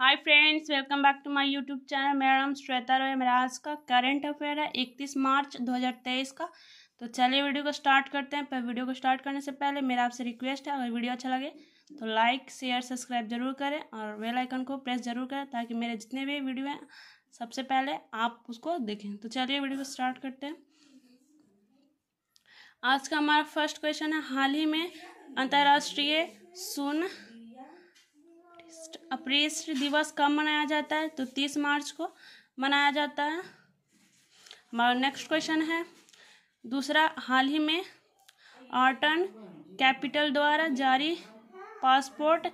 hi friends welcome back to my YouTube channel मेरा नाम श्वेता रॉय मेरा आज का करंट अफेयर है 31 मार्च 2023 का तो चलिए वीडियो को स्टार्ट करते हैं पर वीडियो को स्टार्ट करने से पहले मेरा आपसे रिक्वेस्ट है अगर वीडियो अच्छा लगे तो लाइक शेयर सब्सक्राइब जरूर करें और वेलाइकन आइकन को प्रेस जरूर करें ताकि मेरे जितने भी वीडियो हैं सबसे पहले आप उसको देखें तो चलिए वीडियो को स्टार्ट करते हैं आज का हमारा फर्स्ट क्वेश्चन है हाल ही में अंतर्राष्ट्रीय सुन अप्रेष्ट दिवस कब मनाया जाता है तो तीस मार्च को मनाया जाता है हमारा नेक्स्ट क्वेश्चन है दूसरा हाल ही में आर्टन कैपिटल द्वारा जारी पासपोर्ट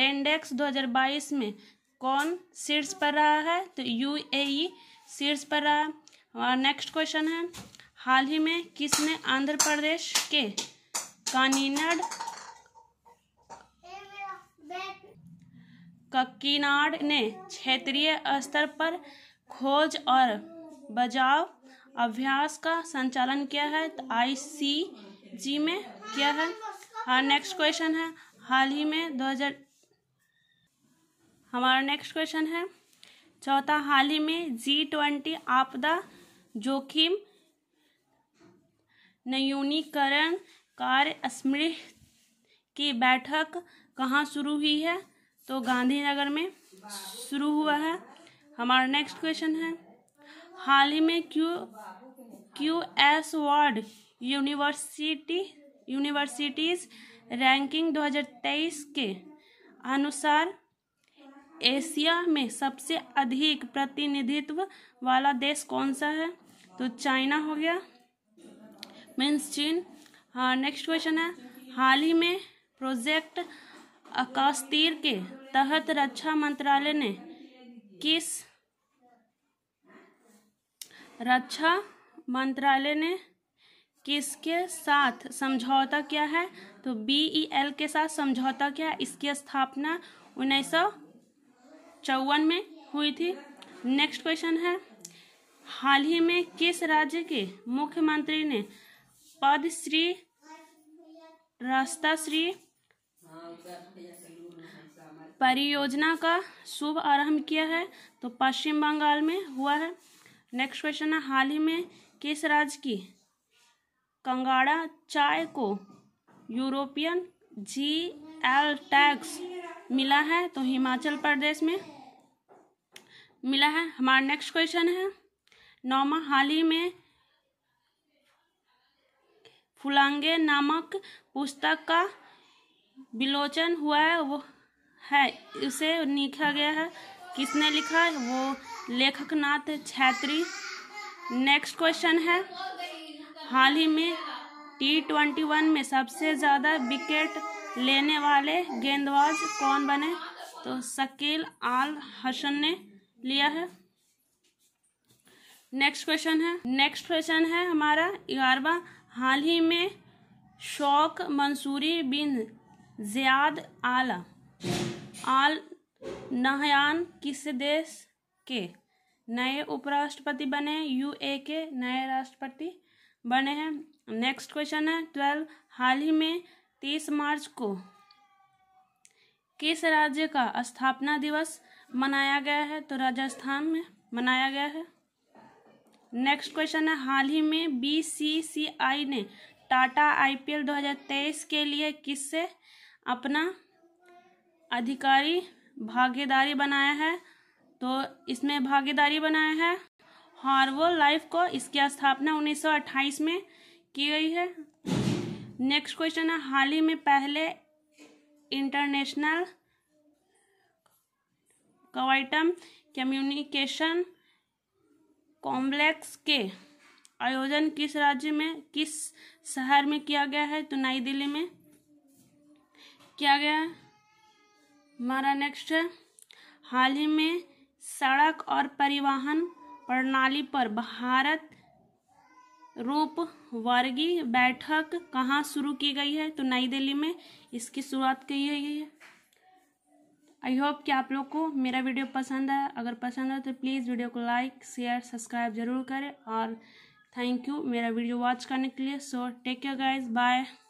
डेंडेक्स 2022 में कौन शीर्ष पर रहा है तो यूएई e शीर्ष पर रहा हमारा नेक्स्ट क्वेश्चन है हाल ही में किसने आंध्र प्रदेश के कानीनड ककीनाड ने क्षेत्रीय स्तर पर खोज और बचाव अभ्यास का संचालन किया है तो आई सी जी में किया है और नेक्स्ट क्वेश्चन है हाल ही में 2000 हमारा नेक्स्ट क्वेश्चन है चौथा हाल ही में जी ट्वेंटी आपदा जोखिम न्यूनीकरण कार्य स्मृति की बैठक कहाँ शुरू हुई है तो गांधीनगर में शुरू हुआ है हमारा नेक्स्ट क्वेश्चन है हाल ही में Q Q S world university universities ranking 2023 के अनुसार एशिया में सबसे अधिक प्रतिनिधित्व वाला देश कौन सा है तो चाइना हो गया मीन्स चीन हाँ नेक्स्ट क्वेश्चन है हाल ही में प्रोजेक्ट आकाश तीर के तहत रक्षा मंत्रालय ने किस रक्षा मंत्रालय ने किसके साथ समझौता किया है तो बी एल e के साथ समझौता किया इसकी स्थापना उन्नीस चौवन में हुई थी नेक्स्ट क्वेश्चन है हाल ही में किस राज्य के मुख्यमंत्री ने पद श्री रास्ता श्री परियोजना का शुभ आरंभ किया है तो पश्चिम बंगाल में हुआ है नेक्स्ट क्वेश्चन है हाल ही में किस राज्य की कंगाड़ा चाय को यूरोपियन जी एल टैक्स मिला है तो हिमाचल प्रदेश में मिला है हमारा नेक्स्ट क्वेश्चन है नौमा हाल ही में फुलांगे नामक पुस्तक का विलोचन हुआ है वो है उसे लिखा गया है किसने लिखा है वो लेखकनाथ छैत्री नेक्स्ट क्वेश्चन है हाल ही में टी ट्वेंटी वन में सबसे ज़्यादा विकेट लेने वाले गेंदबाज कौन बने तो शकील आल हसन ने लिया है नेक्स्ट क्वेश्चन है नेक्स्ट क्वेश्चन है हमारा ग्यारहवा हाल ही में शौक मंसूरी बिन ज़ियाद आला आल नहयान किस देश के नए उपराष्ट्रपति बने यूए के नए राष्ट्रपति बने हैं नेक्स्ट क्वेश्चन है ट्वेल्व हाल ही में तीस मार्च को किस राज्य का स्थापना दिवस मनाया गया है तो राजस्थान में मनाया गया है नेक्स्ट क्वेश्चन है हाल ही में बीसीसीआई ने टाटा आईपीएल 2023 के लिए किससे अपना अधिकारी भागीदारी बनाया है तो इसमें भागीदारी बनाया है हार्वो लाइफ को इसकी स्थापना 1928 में की गई है नेक्स्ट क्वेश्चन है हाल ही में पहले इंटरनेशनल कवाइटम कम्युनिकेशन कॉम्प्लेक्स के आयोजन किस राज्य में किस शहर में किया गया है तो नई दिल्ली में किया गया हमारा नेक्स्ट है हाल ही में सड़क और परिवहन प्रणाली पर भारत रूप वर्गीय बैठक कहाँ शुरू की गई है तो नई दिल्ली में इसकी शुरुआत की गई है आई होप कि आप लोग को मेरा वीडियो पसंद है अगर पसंद है तो प्लीज़ वीडियो को लाइक शेयर सब्सक्राइब ज़रूर करें और थैंक यू मेरा वीडियो वॉच करने के लिए so take care guys bye